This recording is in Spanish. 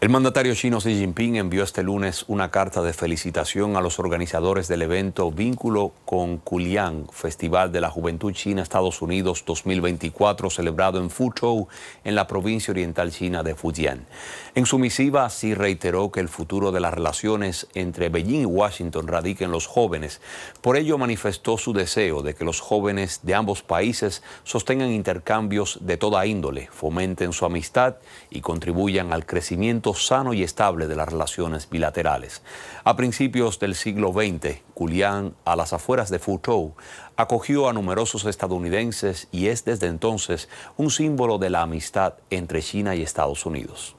El mandatario chino Xi Jinping envió este lunes una carta de felicitación a los organizadores del evento Vínculo con Kuliang, Festival de la Juventud China Estados Unidos 2024, celebrado en Fuzhou, en la provincia oriental china de Fujian. En su misiva, Xi reiteró que el futuro de las relaciones entre Beijing y Washington radica en los jóvenes. Por ello, manifestó su deseo de que los jóvenes de ambos países sostengan intercambios de toda índole, fomenten su amistad y contribuyan al crecimiento sano y estable de las relaciones bilaterales. A principios del siglo XX, Culián, a las afueras de Fuzhou, acogió a numerosos estadounidenses y es desde entonces un símbolo de la amistad entre China y Estados Unidos.